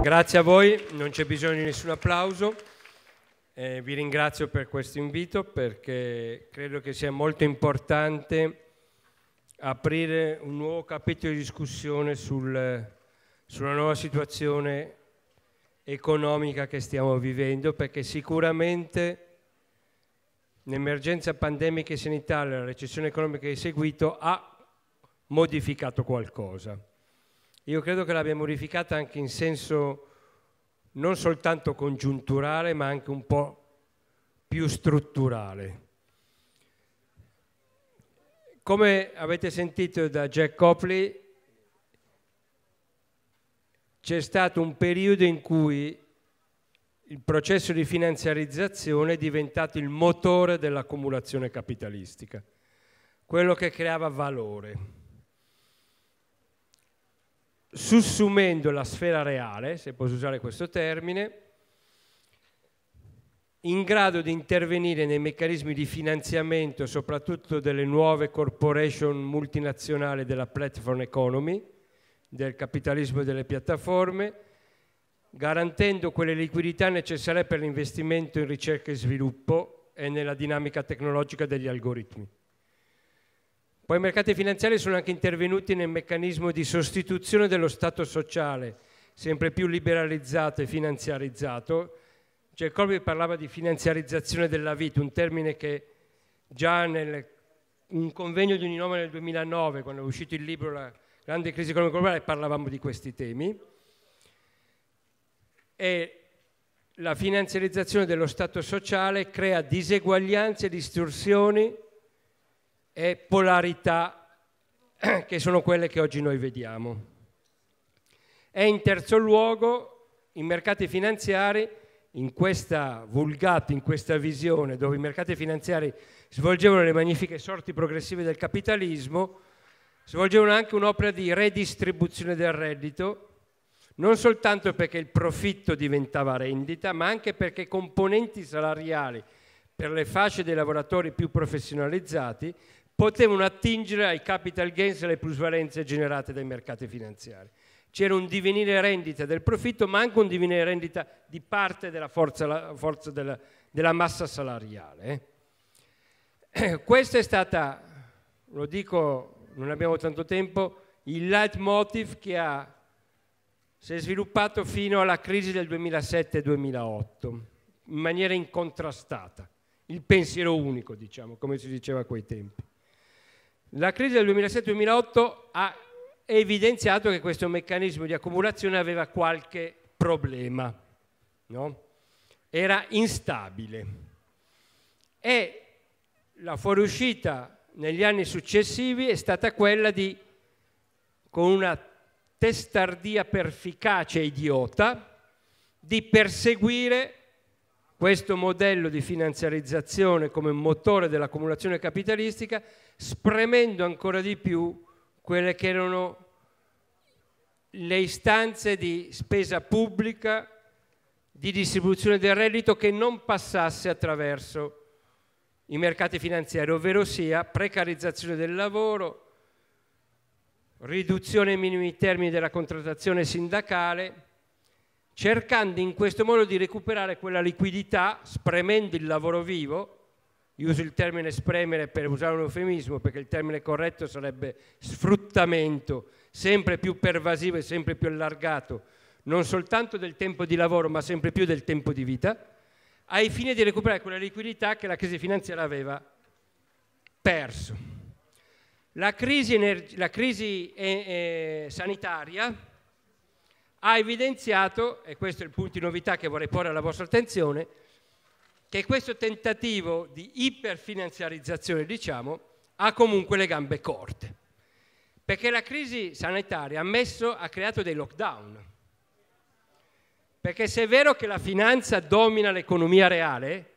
Grazie a voi, non c'è bisogno di nessun applauso. Eh, vi ringrazio per questo invito perché credo che sia molto importante aprire un nuovo capitolo di discussione sul, sulla nuova situazione economica che stiamo vivendo perché sicuramente l'emergenza pandemica in Italia, la recessione economica che è seguito ha modificato qualcosa. Io credo che l'abbia modificata anche in senso non soltanto congiunturale, ma anche un po' più strutturale. Come avete sentito da Jack Copley, c'è stato un periodo in cui il processo di finanziarizzazione è diventato il motore dell'accumulazione capitalistica, quello che creava valore sussumendo la sfera reale, se posso usare questo termine, in grado di intervenire nei meccanismi di finanziamento soprattutto delle nuove corporation multinazionali della platform economy, del capitalismo e delle piattaforme, garantendo quelle liquidità necessarie per l'investimento in ricerca e sviluppo e nella dinamica tecnologica degli algoritmi. Poi i mercati finanziari sono anche intervenuti nel meccanismo di sostituzione dello Stato sociale, sempre più liberalizzato e finanziarizzato. Giacobbe cioè, parlava di finanziarizzazione della vita, un termine che già nel un convegno di Uninoma nel 2009, quando è uscito il libro La grande crisi economica globale, parlavamo di questi temi. E la finanziarizzazione dello Stato sociale crea diseguaglianze e distorsioni e polarità che sono quelle che oggi noi vediamo. E in terzo luogo, i mercati finanziari, in questa vulgata, in questa visione dove i mercati finanziari svolgevano le magnifiche sorti progressive del capitalismo, svolgevano anche un'opera di redistribuzione del reddito, non soltanto perché il profitto diventava rendita, ma anche perché componenti salariali per le fasce dei lavoratori più professionalizzati potevano attingere ai capital gains e alle plusvalenze generate dai mercati finanziari. C'era un divenire rendita del profitto, ma anche un divenire rendita di parte della forza, forza della, della, massa salariale. Eh, questa è stata, lo dico, non abbiamo tanto tempo, il leitmotiv che ha, si è sviluppato fino alla crisi del 2007-2008, in maniera incontrastata, il pensiero unico, diciamo, come si diceva a quei tempi. La crisi del 2007-2008 ha evidenziato che questo meccanismo di accumulazione aveva qualche problema, no? era instabile e la fuoriuscita negli anni successivi è stata quella di, con una testardia perficace e idiota, di perseguire questo modello di finanziarizzazione come motore dell'accumulazione capitalistica, spremendo ancora di più quelle che erano le istanze di spesa pubblica, di distribuzione del reddito che non passasse attraverso i mercati finanziari, ovvero sia precarizzazione del lavoro, riduzione ai minimi termini della contrattazione sindacale, cercando in questo modo di recuperare quella liquidità spremendo il lavoro vivo, io uso il termine spremere per usare un eufemismo perché il termine corretto sarebbe sfruttamento, sempre più pervasivo e sempre più allargato, non soltanto del tempo di lavoro ma sempre più del tempo di vita, ai fini di recuperare quella liquidità che la crisi finanziaria aveva perso. La crisi, la crisi eh, eh, sanitaria ha evidenziato, e questo è il punto di novità che vorrei porre alla vostra attenzione, che questo tentativo di iperfinanziarizzazione, diciamo, ha comunque le gambe corte. Perché la crisi sanitaria ha, messo, ha creato dei lockdown. Perché se è vero che la finanza domina l'economia reale,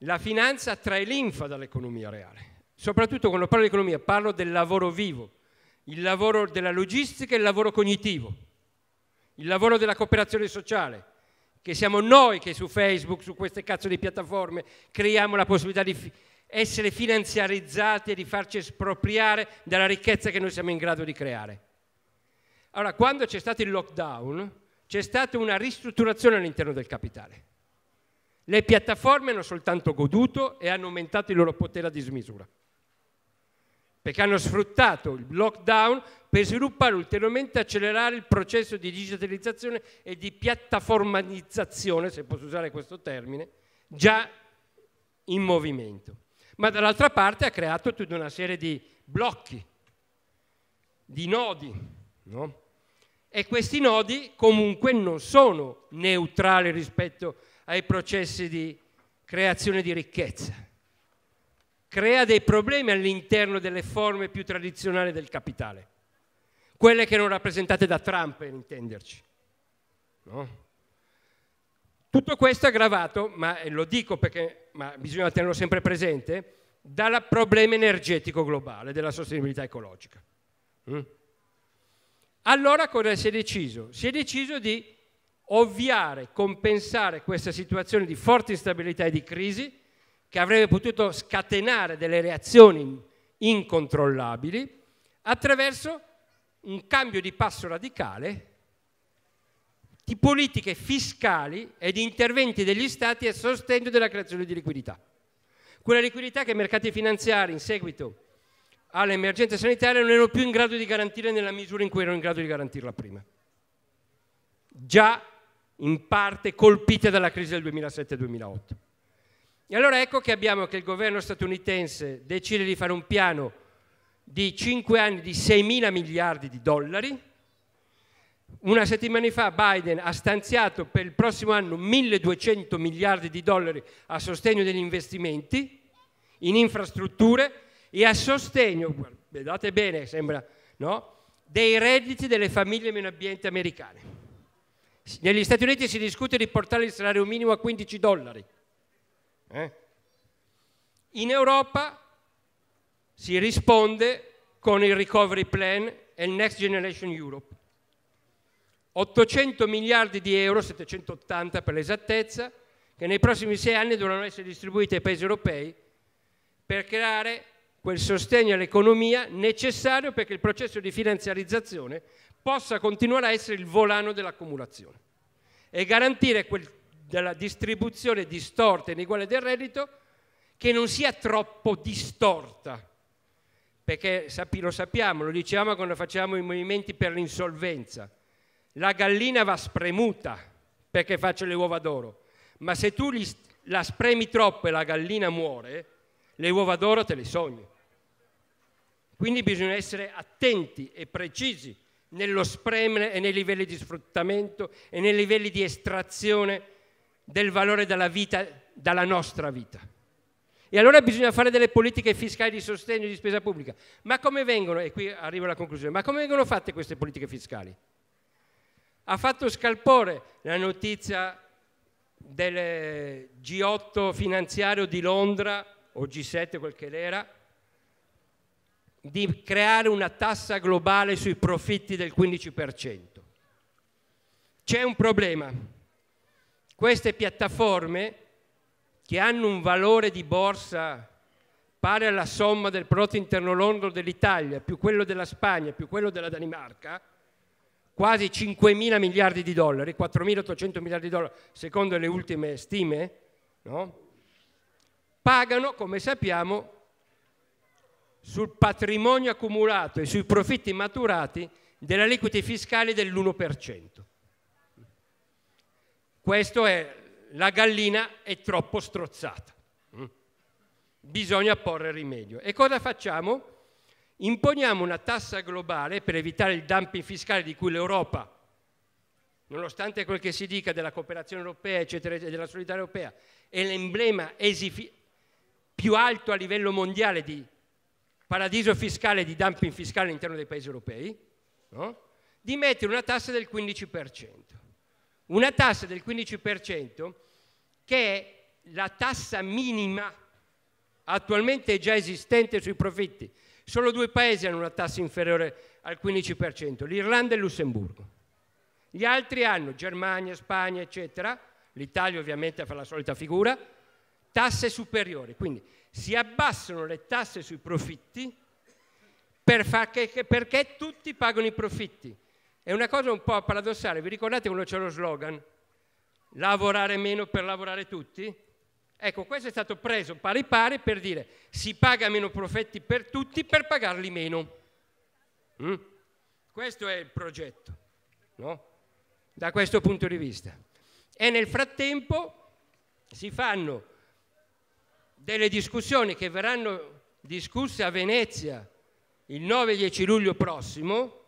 la finanza trae linfa dall'economia reale. Soprattutto quando parlo di economia parlo del lavoro vivo, il lavoro della logistica e il lavoro cognitivo il lavoro della cooperazione sociale, che siamo noi che su Facebook, su queste cazzo di piattaforme, creiamo la possibilità di fi essere finanziarizzati e di farci espropriare dalla ricchezza che noi siamo in grado di creare. Allora, quando c'è stato il lockdown, c'è stata una ristrutturazione all'interno del capitale. Le piattaforme hanno soltanto goduto e hanno aumentato il loro potere a dismisura perché hanno sfruttato il lockdown per sviluppare ulteriormente e accelerare il processo di digitalizzazione e di piattaformizzazione, se posso usare questo termine, già in movimento. Ma dall'altra parte ha creato tutta una serie di blocchi, di nodi, no? e questi nodi comunque non sono neutrali rispetto ai processi di creazione di ricchezza crea dei problemi all'interno delle forme più tradizionali del capitale, quelle che non rappresentate da Trump, per intenderci. No? Tutto questo è aggravato, ma lo dico perché bisogna tenerlo sempre presente, dal problema energetico globale della sostenibilità ecologica. Mm? Allora cosa si è deciso? Si è deciso di ovviare, compensare questa situazione di forte instabilità e di crisi che avrebbe potuto scatenare delle reazioni incontrollabili attraverso un cambio di passo radicale di politiche fiscali e di interventi degli stati a sostegno della creazione di liquidità. Quella liquidità che i mercati finanziari in seguito all'emergenza sanitaria non erano più in grado di garantire nella misura in cui erano in grado di garantirla prima. Già in parte colpite dalla crisi del 2007-2008. E allora ecco che abbiamo che il governo statunitense decide di fare un piano di 5 anni di 6 mila miliardi di dollari. Una settimana fa Biden ha stanziato per il prossimo anno 1200 miliardi di dollari a sostegno degli investimenti in infrastrutture e a sostegno, guardate bene, sembra, no? dei redditi delle famiglie meno ambiente americane. Negli Stati Uniti si discute di portare il salario minimo a 15 dollari. Eh? In Europa si risponde con il Recovery Plan e il Next Generation Europe. 800 miliardi di euro, 780 per l'esattezza, che nei prossimi sei anni dovranno essere distribuiti ai paesi europei per creare quel sostegno all'economia necessario perché il processo di finanziarizzazione possa continuare a essere il volano dell'accumulazione e garantire quel della distribuzione distorta e ineguale del reddito che non sia troppo distorta, perché lo sappiamo, lo diciamo quando facciamo i movimenti per l'insolvenza, la gallina va spremuta perché faccio le uova d'oro, ma se tu gli, la spremi troppo e la gallina muore, le uova d'oro te le sogni. Quindi bisogna essere attenti e precisi nello spremere e nei livelli di sfruttamento e nei livelli di estrazione del valore della vita, dalla nostra vita. E allora bisogna fare delle politiche fiscali di sostegno di spesa pubblica. Ma come vengono, e qui arrivo alla conclusione, ma come vengono fatte queste politiche fiscali? Ha fatto scalpore la notizia del G8 finanziario di Londra, o G7 quel che era, di creare una tassa globale sui profitti del 15%. C'è un problema, queste piattaforme, che hanno un valore di borsa pari alla somma del prodotto interno lordo dell'Italia, più quello della Spagna, più quello della Danimarca, quasi 5 mila miliardi di dollari, 4 mila 800 miliardi di dollari secondo le ultime stime, no? pagano, come sappiamo, sul patrimonio accumulato e sui profitti maturati delle aliquote fiscali dell'1%. Questo è la gallina è troppo strozzata. Mm? Bisogna porre rimedio. E cosa facciamo? Imponiamo una tassa globale per evitare il dumping fiscale di cui l'Europa, nonostante quel che si dica della cooperazione europea, eccetera, della solidarietà europea, è l'emblema più alto a livello mondiale di paradiso fiscale di dumping fiscale all'interno dei paesi europei, no? di mettere una tassa del 15%. Una tassa del 15% che è la tassa minima attualmente già esistente sui profitti. Solo due paesi hanno una tassa inferiore al 15%, l'Irlanda e il Lussemburgo. Gli altri hanno, Germania, Spagna, eccetera, l'Italia ovviamente fa la solita figura, tasse superiori. Quindi si abbassano le tasse sui profitti per che, perché tutti pagano i profitti. È una cosa un po' paradossale, vi ricordate quando c'è lo slogan? Lavorare meno per lavorare tutti? Ecco, questo è stato preso pari pari per dire si paga meno profitti per tutti per pagarli meno. Mm? Questo è il progetto, no? da questo punto di vista. E nel frattempo si fanno delle discussioni che verranno discusse a Venezia il 9-10 luglio prossimo,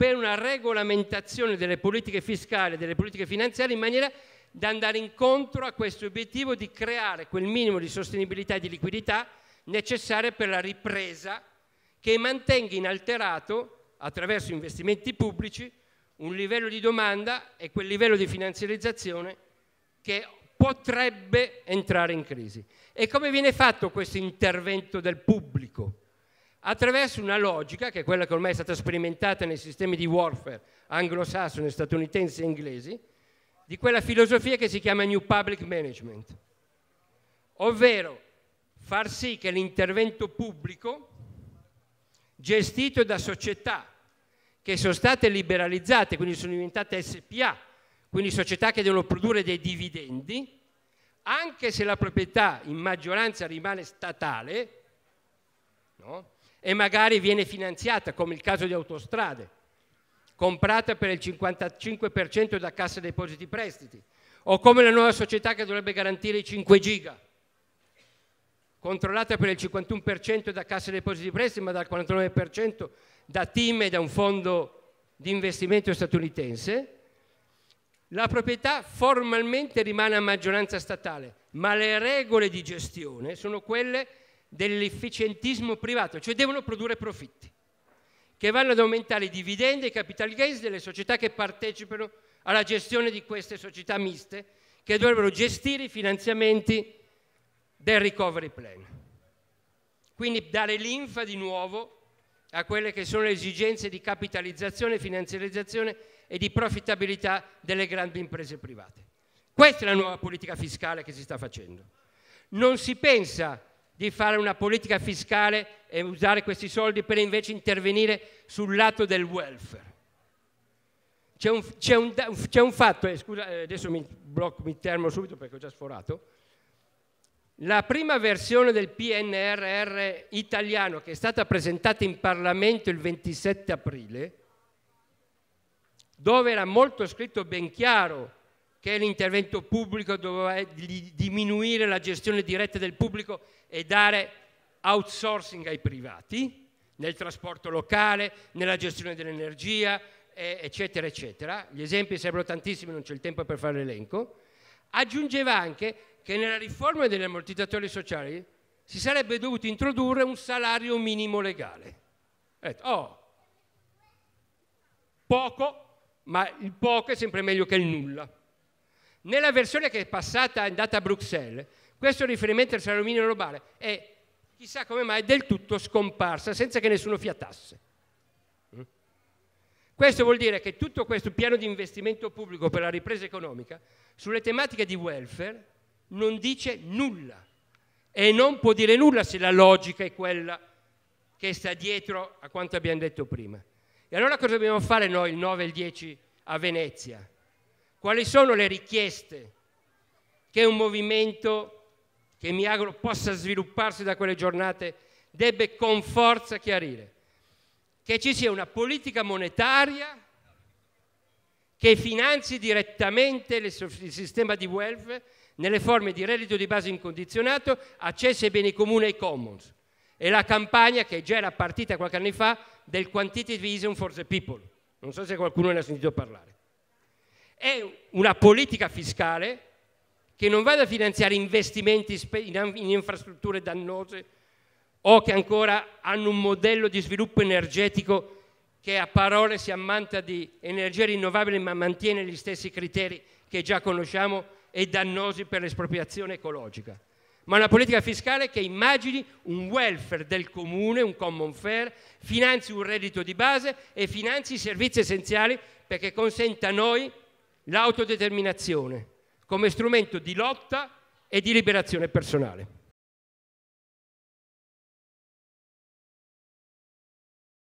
per una regolamentazione delle politiche fiscali e delle politiche finanziarie in maniera da andare incontro a questo obiettivo di creare quel minimo di sostenibilità e di liquidità necessaria per la ripresa che mantenga inalterato attraverso investimenti pubblici un livello di domanda e quel livello di finanziarizzazione che potrebbe entrare in crisi. E come viene fatto questo intervento del pubblico? attraverso una logica, che è quella che ormai è stata sperimentata nei sistemi di warfare anglosassone, statunitense e inglesi, di quella filosofia che si chiama New Public Management, ovvero far sì che l'intervento pubblico gestito da società che sono state liberalizzate, quindi sono diventate SPA, quindi società che devono produrre dei dividendi, anche se la proprietà in maggioranza rimane statale, no? e magari viene finanziata, come il caso di autostrade, comprata per il 55% da Cassa Depositi Prestiti, o come la nuova società che dovrebbe garantire i 5 giga, controllata per il 51% da Cassa Depositi Prestiti, ma dal 49% da team e da un fondo di investimento statunitense, la proprietà formalmente rimane a maggioranza statale, ma le regole di gestione sono quelle dell'efficientismo privato, cioè devono produrre profitti che vanno ad aumentare i dividendi e i capital gains delle società che partecipano alla gestione di queste società miste che dovrebbero gestire i finanziamenti del recovery plan. Quindi dare linfa di nuovo a quelle che sono le esigenze di capitalizzazione, finanziarizzazione e di profittabilità delle grandi imprese private. Questa è la nuova politica fiscale che si sta facendo. Non si pensa di fare una politica fiscale e usare questi soldi per invece intervenire sul lato del welfare. C'è un, un, un, fatto, eh, scusa, eh, adesso mi, blocco, mi termo subito perché ho già sforato, la prima versione del PNRR italiano che è stata presentata in Parlamento il 27 aprile, dove era molto scritto ben chiaro che l'intervento pubblico doveva diminuire la gestione diretta del pubblico e dare outsourcing ai privati nel trasporto locale, nella gestione dell'energia, eccetera, eccetera. Gli esempi sarebbero tantissimi, non c'è il tempo per fare l'elenco. Aggiungeva anche che nella riforma degli ammortizzatori sociali si sarebbe dovuto introdurre un salario minimo legale. Detto, oh, poco, ma il poco è sempre meglio che il nulla. Nella versione che è passata, è andata a Bruxelles, questo riferimento al alluminio globale è, chissà come mai, del tutto scomparsa, senza che nessuno fiatasse. Mm? Questo vuol dire che tutto questo piano di investimento pubblico per la ripresa economica sulle tematiche di welfare non dice nulla e non può dire nulla se la logica è quella che sta dietro a quanto abbiamo detto prima. E allora cosa dobbiamo fare noi il 9 e il 10 a Venezia? Quali sono le richieste che un movimento che mi auguro possa svilupparsi da quelle giornate debba con forza chiarire? Che ci sia una politica monetaria che finanzi direttamente il sistema di welfare nelle forme di reddito di base incondizionato, accesso ai beni comuni e ai commons e la campagna che già era partita qualche anno fa del quantitative easing for the people. Non so se qualcuno ne ha sentito parlare è una politica fiscale che non vada a finanziare investimenti in infrastrutture dannose o che ancora hanno un modello di sviluppo energetico che a parole si ammanta di energie rinnovabili ma mantiene gli stessi criteri che già conosciamo e dannosi per l'espropriazione ecologica. Ma una politica fiscale che immagini un welfare del comune, un common fair, finanzi un reddito di base e finanzi i servizi essenziali perché consenta a noi l'autodeterminazione come strumento di lotta e di liberazione personale.